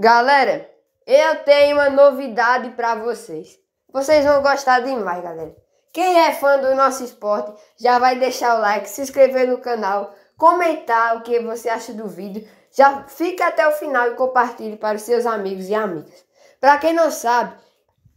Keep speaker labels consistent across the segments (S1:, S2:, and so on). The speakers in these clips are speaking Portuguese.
S1: Galera, eu tenho uma novidade para vocês. Vocês vão gostar demais, galera. Quem é fã do nosso esporte já vai deixar o like, se inscrever no canal, comentar o que você acha do vídeo. Já fica até o final e compartilhe para os seus amigos e amigas. Para quem não sabe,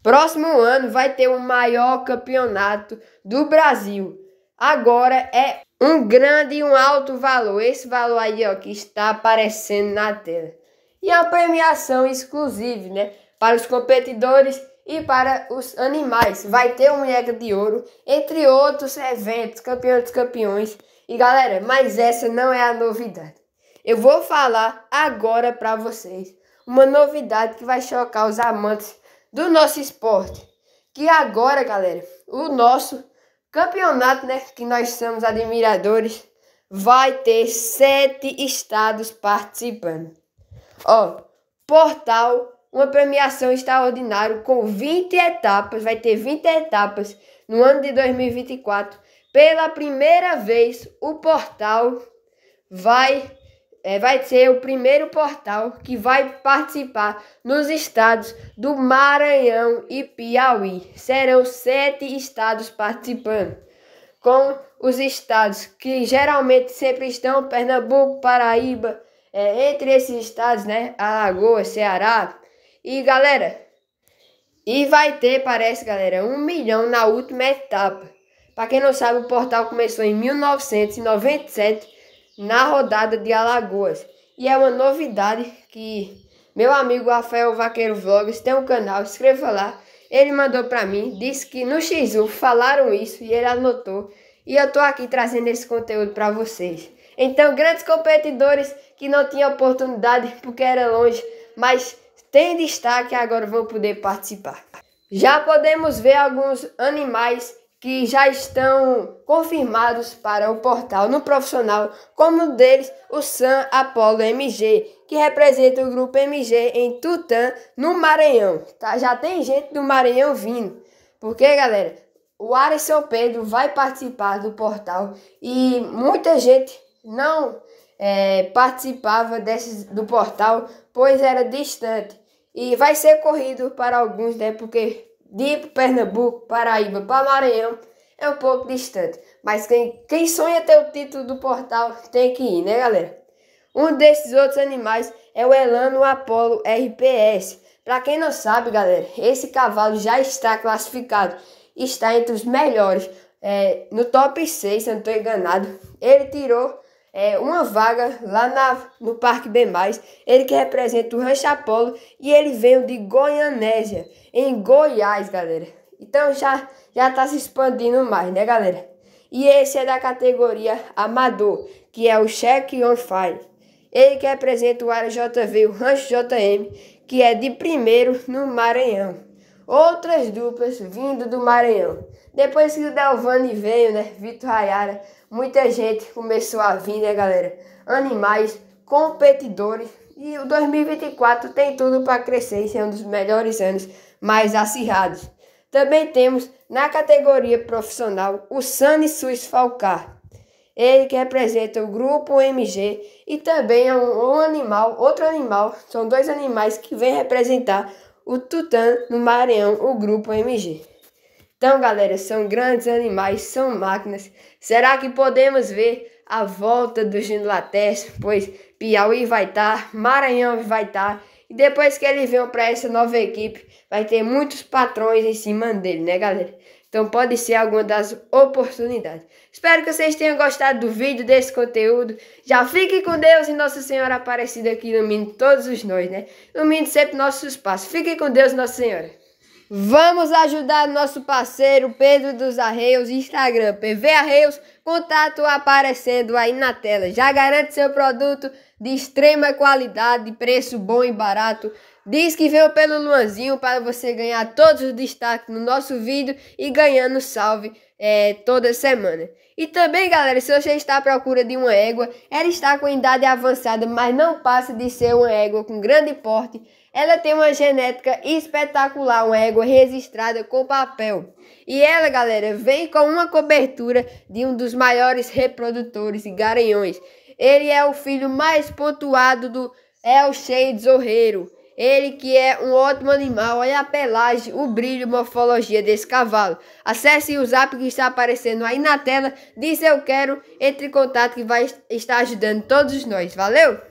S1: próximo ano vai ter o maior campeonato do Brasil. Agora é um grande e um alto valor. Esse valor aí ó, que está aparecendo na tela e a premiação exclusiva, né? Para os competidores e para os animais. Vai ter uma regra de ouro, entre outros eventos, campeão dos campeões. E galera, mas essa não é a novidade. Eu vou falar agora para vocês uma novidade que vai chocar os amantes do nosso esporte. Que agora, galera, o nosso campeonato, né, que nós somos admiradores, vai ter sete estados participando. Ó, portal, uma premiação extraordinária com 20 etapas, vai ter 20 etapas no ano de 2024. Pela primeira vez, o portal vai é, vai ser o primeiro portal que vai participar nos estados do Maranhão e Piauí. Serão sete estados participando, com os estados que geralmente sempre estão: Pernambuco, Paraíba, é, entre esses estados, né? Alagoas, Ceará. E galera, e vai ter, parece, galera, um milhão na última etapa. Para quem não sabe, o portal começou em 1997 na rodada de Alagoas. E é uma novidade que meu amigo Rafael Vaqueiro Vlogs tem um canal, inscreva lá. Ele mandou para mim, disse que no X1 falaram isso e ele anotou. E eu tô aqui trazendo esse conteúdo para vocês. Então, grandes competidores que não tinham oportunidade porque era longe, mas tem destaque agora vão poder participar. Já podemos ver alguns animais que já estão confirmados para o portal no profissional, como um deles o San Apolo MG, que representa o grupo MG em Tutã, no Maranhão. Tá? Já tem gente do Maranhão vindo. Porque, galera, o Ares São Pedro vai participar do portal e muita gente não é, participava desse, do portal, pois era distante e vai ser corrido para alguns, né? Porque de Pernambuco, Paraíba para Maranhão é um pouco distante. Mas quem, quem sonha ter o título do portal tem que ir, né, galera? Um desses outros animais é o Elano Apollo RPS. Para quem não sabe, galera, esse cavalo já está classificado, está entre os melhores, é, no top 6, se eu não estou enganado. Ele tirou é, uma vaga lá na, no Parque Bem Mais. Ele que representa o rancho Apolo e ele veio de Goianésia, em Goiás, galera. Então já já tá se expandindo mais, né, galera? E esse é da categoria amador, que é o Check on Fire. Ele que representa o área JV, o Rancho JM, que é de primeiro no Maranhão outras duplas vindo do Maranhão. Depois que o Delvani veio, né? Vitor Rayara, muita gente começou a vir, né, galera? Animais, competidores. E o 2024 tem tudo para crescer e ser um dos melhores anos mais acirrados. Também temos na categoria profissional o Sani Suis Falcar. Ele que representa o grupo MG e também é um, um animal, outro animal, são dois animais que vem representar o Tutã, no Maranhão, o Grupo MG. Então, galera, são grandes animais, são máquinas. Será que podemos ver a volta do Gino Pois Piauí vai estar, tá, Maranhão vai estar tá, e depois que ele vem para essa nova equipe, vai ter muitos patrões em cima dele, né, galera? Então pode ser alguma das oportunidades. Espero que vocês tenham gostado do vídeo, desse conteúdo. Já fiquem com Deus e Nossa Senhora Aparecida aqui ilumine todos os nós, né? Ilumine sempre nossos passos. Fiquem com Deus, Nossa Senhora. Vamos ajudar nosso parceiro Pedro dos Arreios, Instagram PV Arreios, contato aparecendo aí na tela. Já garante seu produto de extrema qualidade, preço bom e barato. Diz que veio pelo Luanzinho para você ganhar todos os destaques no nosso vídeo e ganhando salve é, toda semana. E também, galera, se você está à procura de uma égua, ela está com idade avançada, mas não passa de ser uma égua com grande porte. Ela tem uma genética espetacular, uma égua registrada com papel. E ela, galera, vem com uma cobertura de um dos maiores reprodutores e garanhões. Ele é o filho mais pontuado do El Shade Zorreiro. Ele que é um ótimo animal, olha a pelagem, o brilho, a morfologia desse cavalo. Acesse o zap que está aparecendo aí na tela, diz eu quero, entre em contato que vai estar ajudando todos nós. Valeu!